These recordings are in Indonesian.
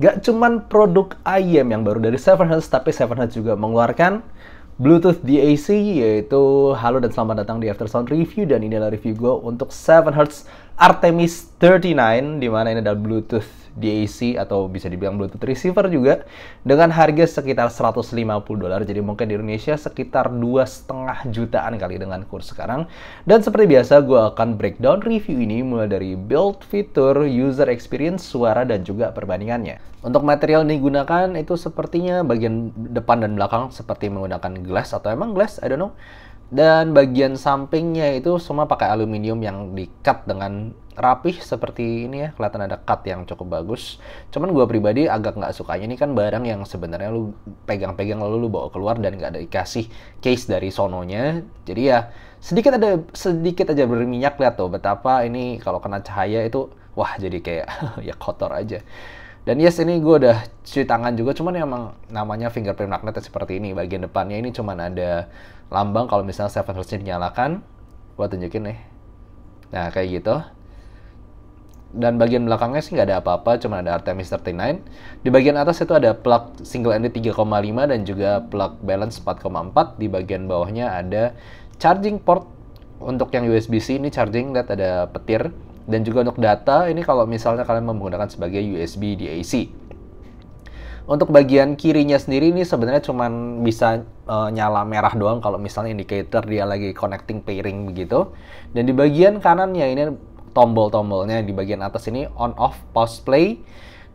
Gak cuman produk IEM yang baru dari Seven Hertz, tapi Seven Hertz juga mengeluarkan Bluetooth DAC, yaitu halo dan selamat datang di After Sound Review, dan ini adalah review gue untuk Seven Hertz Artemis 39, di mana ini adalah Bluetooth DAC atau bisa dibilang Bluetooth receiver juga dengan harga sekitar 150 dolar. Jadi mungkin di Indonesia sekitar dua setengah jutaan kali dengan kurs sekarang. Dan seperti biasa, gue akan breakdown review ini mulai dari build, fitur, user experience, suara, dan juga perbandingannya. Untuk material yang digunakan itu sepertinya bagian depan dan belakang seperti menggunakan glass atau emang glass, I don't know dan bagian sampingnya itu semua pakai aluminium yang di-cut dengan rapih seperti ini ya kelihatan ada cut yang cukup bagus cuman gue pribadi agak nggak sukanya ini kan barang yang sebenarnya lu pegang-pegang lalu lu bawa keluar dan nggak ada dikasih case dari sononya jadi ya sedikit ada sedikit aja berminyak lihat tuh betapa ini kalau kena cahaya itu wah jadi kayak ya kotor aja dan yes ini gue udah cuci tangan juga, cuman emang namanya fingerprint magnet seperti ini. Bagian depannya ini cuman ada lambang kalau misalnya seven hostnya dinyalakan. Gue tunjukin nih. Nah kayak gitu. Dan bagian belakangnya sih nggak ada apa-apa, cuman ada Artemis 39. Di bagian atas itu ada plug single ended 3,5 dan juga plug balance 4,4. Di bagian bawahnya ada charging port untuk yang USB-C ini charging, lihat ada petir dan juga untuk data, ini kalau misalnya kalian menggunakan sebagai USB DAC. Untuk bagian kirinya sendiri ini sebenarnya cuma bisa e, nyala merah doang kalau misalnya indicator dia lagi connecting pairing begitu. Dan di bagian kanannya ini tombol-tombolnya di bagian atas ini on off pause play.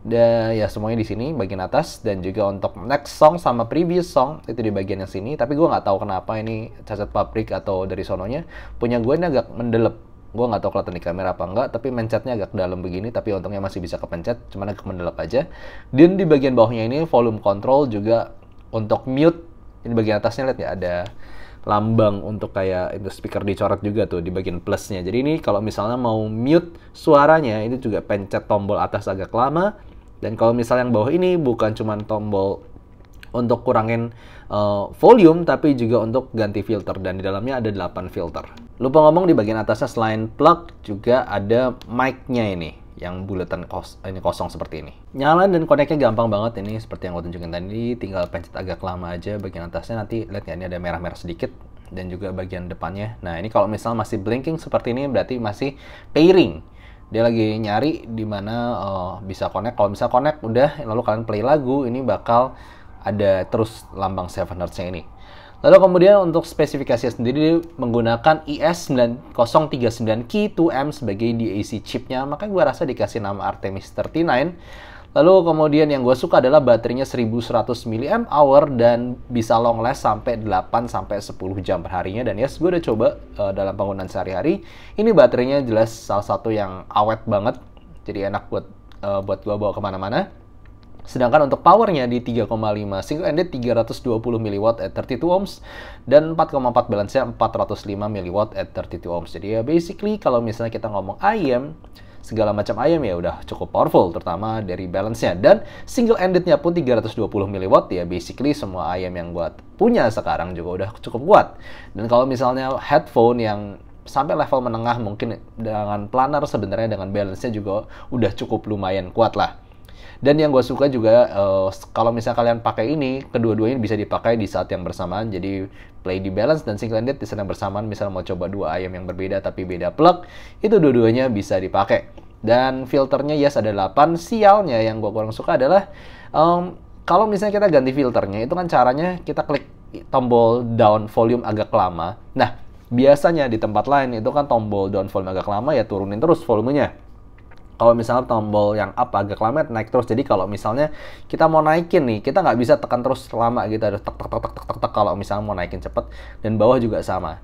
Da, ya semuanya di sini bagian atas dan juga untuk next song sama previous song itu di bagian yang sini tapi gue nggak tahu kenapa ini cacat pabrik atau dari sononya punya gue ini agak mendelep gue nggak tahu kelihatan di kamera apa enggak tapi mencetnya agak ke dalam begini tapi untungnya masih bisa kepencet cuman agak mendelap aja dan di bagian bawahnya ini volume control juga untuk mute ini bagian atasnya lihat ya ada lambang untuk kayak itu speaker dicoret juga tuh di bagian plusnya jadi ini kalau misalnya mau mute suaranya ini juga pencet tombol atas agak lama dan kalau misalnya yang bawah ini bukan cuman tombol untuk kurangin uh, volume tapi juga untuk ganti filter dan di dalamnya ada 8 filter. Lupa ngomong di bagian atasnya selain plug juga ada mic-nya ini yang bulatan kos ini kosong seperti ini. Nyalain dan koneknya gampang banget ini seperti yang gue tunjukin tadi, tinggal pencet agak lama aja bagian atasnya nanti lihat ya ini ada merah-merah sedikit dan juga bagian depannya. Nah, ini kalau misal masih blinking seperti ini berarti masih pairing. Dia lagi nyari dimana uh, eh, bisa connect. Kalau bisa connect udah lalu kalian play lagu, ini bakal ada terus lambang 700-nya ini. Lalu kemudian untuk spesifikasi sendiri menggunakan ES9039K2M sebagai DAC chipnya, maka gue rasa dikasih nama Artemis 39. Lalu kemudian yang gue suka adalah baterainya 1100 mAh dan bisa long last sampai 8 sampai 10 jam perharinya. harinya dan yes gue udah coba uh, dalam penggunaan sehari-hari. Ini baterainya jelas salah satu yang awet banget. Jadi enak buat uh, buat gue bawa kemana-mana. Sedangkan untuk powernya di 3,5 single ended 320 mW at 32 ohms dan 4,4 balance-nya 405 mW at 32 ohms. Jadi ya basically kalau misalnya kita ngomong IM segala macam ayam ya udah cukup powerful terutama dari balance-nya dan single endednya pun 320 mW ya basically semua ayam yang gua punya sekarang juga udah cukup kuat dan kalau misalnya headphone yang sampai level menengah mungkin dengan planar sebenarnya dengan balance-nya juga udah cukup lumayan kuat lah dan yang gue suka juga uh, kalau misalnya kalian pakai ini, kedua-duanya bisa dipakai di saat yang bersamaan. Jadi play di balance dan single ended di saat yang bersamaan. Misalnya mau coba dua ayam yang berbeda tapi beda plug, itu dua-duanya bisa dipakai. Dan filternya yes ada 8. Sialnya yang gue kurang suka adalah um, kalau misalnya kita ganti filternya, itu kan caranya kita klik tombol down volume agak lama. Nah, biasanya di tempat lain itu kan tombol down volume agak lama ya turunin terus volumenya kalau misalnya tombol yang up agak lama naik terus jadi kalau misalnya kita mau naikin nih kita nggak bisa tekan terus lama gitu harus tek tek tek tek tek tek, tek kalau misalnya mau naikin cepet dan bawah juga sama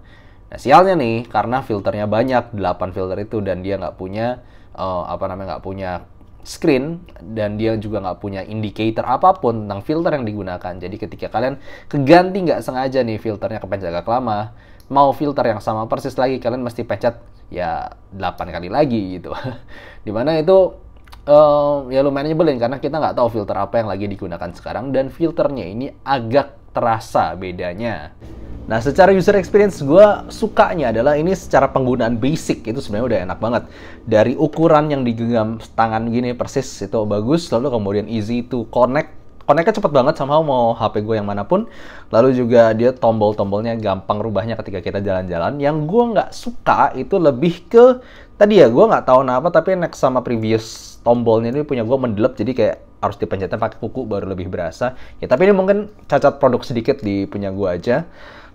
nah sialnya nih karena filternya banyak 8 filter itu dan dia nggak punya uh, apa namanya nggak punya screen dan dia juga nggak punya indicator apapun tentang filter yang digunakan. Jadi ketika kalian keganti nggak sengaja nih filternya kepencet agak lama, mau filter yang sama persis lagi kalian mesti pencet ya 8 kali lagi gitu dimana itu um, ya lumayan nyebelin karena kita nggak tahu filter apa yang lagi digunakan sekarang dan filternya ini agak terasa bedanya. Nah, secara user experience gue sukanya adalah ini secara penggunaan basic itu sebenarnya udah enak banget. Dari ukuran yang digenggam tangan gini persis itu bagus, lalu kemudian easy to connect Koneknya cepet banget sama mau HP gue yang manapun. Lalu juga dia tombol-tombolnya gampang rubahnya ketika kita jalan-jalan. Yang gue nggak suka itu lebih ke tadi ya gue nggak tahu kenapa tapi next sama previous tombolnya ini punya gue mendelep jadi kayak harus dipencetnya pakai kuku baru lebih berasa. Ya tapi ini mungkin cacat produk sedikit di punya gue aja.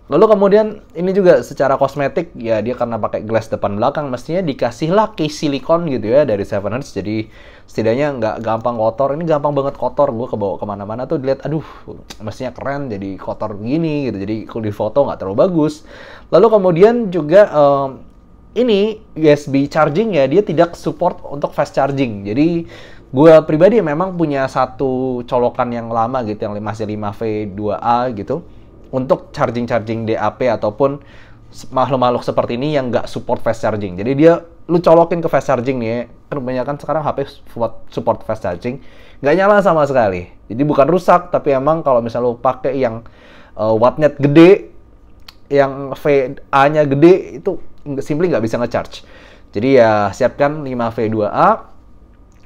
Lalu kemudian ini juga secara kosmetik ya dia karena pakai glass depan belakang mestinya dikasihlah case silikon gitu ya dari Seven Hertz jadi setidaknya nggak gampang kotor ini gampang banget kotor gue kebawa kemana-mana tuh dilihat aduh mestinya keren jadi kotor gini gitu jadi kalau di foto nggak terlalu bagus lalu kemudian juga um, ini USB charging ya dia tidak support untuk fast charging jadi gue pribadi memang punya satu colokan yang lama gitu yang masih 5V 2A gitu untuk charging-charging DAP ataupun makhluk-makhluk seperti ini yang nggak support fast charging. Jadi dia lu colokin ke fast charging nih ya. Kan kebanyakan sekarang HP support, support fast charging nggak nyala sama sekali. Jadi bukan rusak, tapi emang kalau misalnya lu pakai yang uh, eh, wattnya gede, yang VA-nya gede itu simply nggak bisa ngecharge. Jadi ya siapkan 5V2A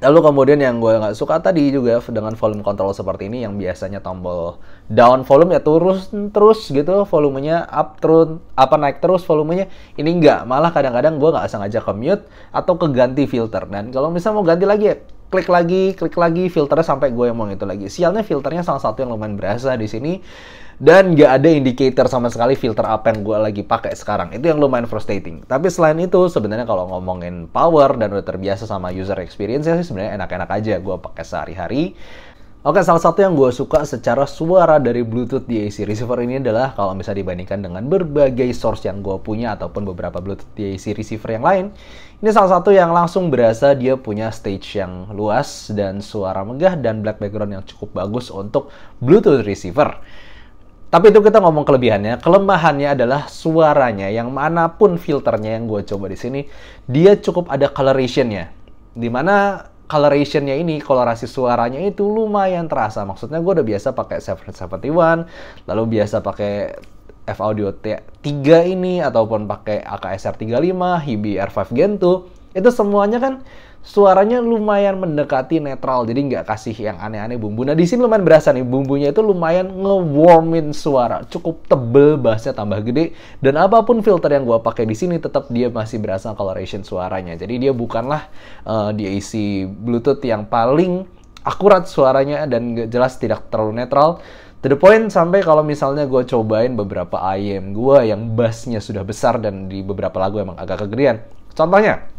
Lalu kemudian yang gue nggak suka tadi juga dengan volume control seperti ini yang biasanya tombol down volume ya terus terus gitu volumenya up turun apa naik terus volumenya ini nggak malah kadang-kadang gue nggak sengaja ke mute atau ganti filter dan kalau misalnya mau ganti lagi ya klik lagi klik lagi filternya sampai gue yang mau itu lagi sialnya filternya salah satu yang lumayan berasa di sini dan nggak ada indikator sama sekali filter apa yang gue lagi pakai sekarang. Itu yang lumayan frustrating. Tapi selain itu, sebenarnya kalau ngomongin power dan udah terbiasa sama user experience ya sih sebenarnya enak-enak aja gue pakai sehari-hari. Oke, salah satu yang gue suka secara suara dari Bluetooth DAC receiver ini adalah kalau bisa dibandingkan dengan berbagai source yang gue punya ataupun beberapa Bluetooth DAC receiver yang lain. Ini salah satu yang langsung berasa dia punya stage yang luas dan suara megah dan black background yang cukup bagus untuk Bluetooth receiver. Tapi itu kita ngomong kelebihannya, kelemahannya adalah suaranya yang manapun filternya yang gue coba di sini, dia cukup ada colorationnya. Dimana colorationnya ini, kolorasi suaranya itu lumayan terasa. Maksudnya gue udah biasa pakai 771, lalu biasa pakai F Audio T3 ini, ataupun pakai AKSR35, Hibi R5 Gen 2, itu semuanya kan suaranya lumayan mendekati netral jadi nggak kasih yang aneh-aneh bumbu nah di sini lumayan berasa nih bumbunya itu lumayan ngewarmin suara cukup tebel bassnya tambah gede dan apapun filter yang gua pakai di sini tetap dia masih berasa coloration suaranya jadi dia bukanlah uh, dia isi bluetooth yang paling akurat suaranya dan nggak jelas tidak terlalu netral To the point sampai kalau misalnya gue cobain beberapa IM gue yang bassnya sudah besar dan di beberapa lagu emang agak kegerian. Contohnya,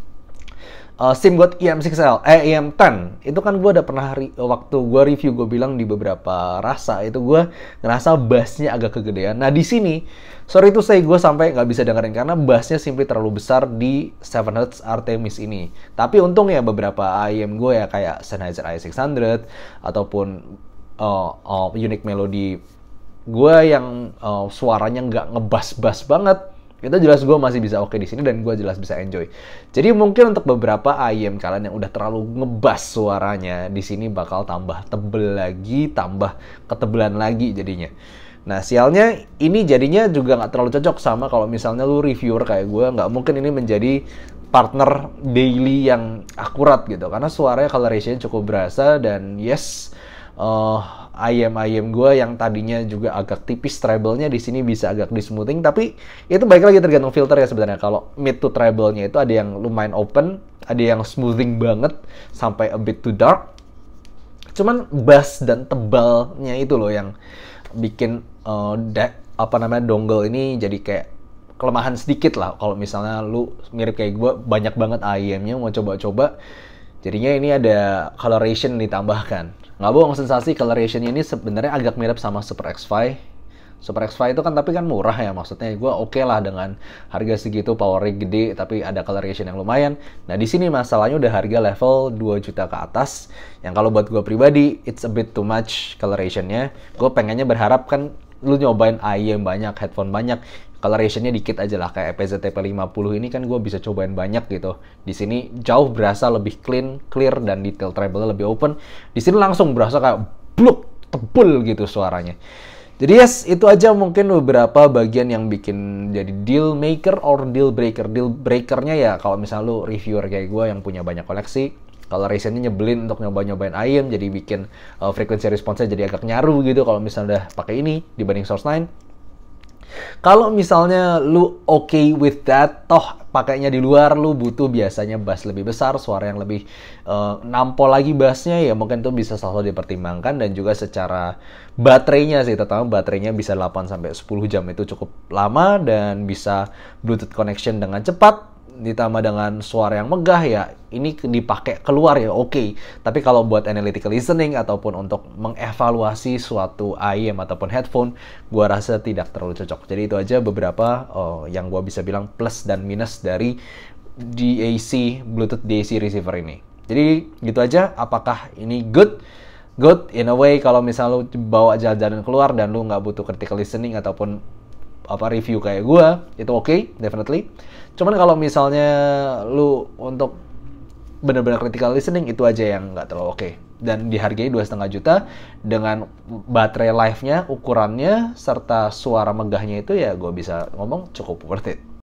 uh, SIM gue EM6L, eh EM10 e eh, e itu kan gue udah pernah waktu gue review gue bilang di beberapa rasa itu gue ngerasa bassnya agak kegedean. Nah di sini sorry itu saya gue sampai nggak bisa dengerin karena bassnya simply terlalu besar di 700 hz Artemis ini. Tapi untung ya beberapa IM gue ya kayak Sennheiser i600 ataupun uh, uh, Unique Melody gue yang uh, suaranya nggak ngebas-bas banget kita jelas gue masih bisa oke okay di sini dan gue jelas bisa enjoy. Jadi mungkin untuk beberapa IM kalian yang udah terlalu ngebas suaranya di sini bakal tambah tebel lagi, tambah ketebelan lagi jadinya. Nah sialnya ini jadinya juga nggak terlalu cocok sama kalau misalnya lu reviewer kayak gue nggak mungkin ini menjadi partner daily yang akurat gitu karena suaranya coloration cukup berasa dan yes uh, ayam-ayam gue yang tadinya juga agak tipis treble-nya di sini bisa agak di smoothing tapi itu baik lagi tergantung filter ya sebenarnya kalau mid to treble-nya itu ada yang lumayan open ada yang smoothing banget sampai a bit too dark cuman bass dan tebalnya itu loh yang bikin uh, eh, deck apa namanya dongle ini jadi kayak kelemahan sedikit lah kalau misalnya lu mirip kayak gue banyak banget ayamnya mau coba-coba jadinya ini ada coloration ditambahkan nggak bohong sensasi coloration ini sebenarnya agak mirip sama Super X5 Super X5 itu kan tapi kan murah ya maksudnya gue oke okay lah dengan harga segitu rig gede tapi ada coloration yang lumayan nah di sini masalahnya udah harga level 2 juta ke atas yang kalau buat gue pribadi it's a bit too much colorationnya gue pengennya berharap kan lu nyobain IEM banyak, headphone banyak, colorationnya dikit aja lah kayak PZTP 50 ini kan gue bisa cobain banyak gitu. Di sini jauh berasa lebih clean, clear dan detail treble lebih open. Di sini langsung berasa kayak bluk tebel gitu suaranya. Jadi yes, itu aja mungkin beberapa bagian yang bikin jadi deal maker or deal breaker. Deal breakernya ya kalau misalnya lu reviewer kayak gue yang punya banyak koleksi, kalau recentnya nyebelin untuk nyoba-nyobain AIM jadi bikin uh, frekuensi responsnya jadi agak nyaru gitu kalau misalnya udah pakai ini dibanding source 9 kalau misalnya lu oke okay with that, toh pakainya di luar lu butuh biasanya bass lebih besar, suara yang lebih uh, nampol lagi bassnya ya mungkin tuh bisa selalu dipertimbangkan dan juga secara baterainya sih, terutama baterainya bisa 8 sampai 10 jam itu cukup lama dan bisa Bluetooth connection dengan cepat ditambah dengan suara yang megah ya ini dipakai keluar ya oke okay. tapi kalau buat analytical listening ataupun untuk mengevaluasi suatu IM ataupun headphone gua rasa tidak terlalu cocok jadi itu aja beberapa oh, yang gua bisa bilang plus dan minus dari DAC Bluetooth DAC receiver ini jadi gitu aja apakah ini good good in a way kalau misalnya lu bawa jalan-jalan keluar dan lu nggak butuh critical listening ataupun apa review kayak gue itu oke okay, definitely cuman kalau misalnya lu untuk benar-benar critical listening itu aja yang nggak terlalu oke okay. dan dihargai dua setengah juta dengan baterai life-nya ukurannya serta suara megahnya itu ya gue bisa ngomong cukup worth it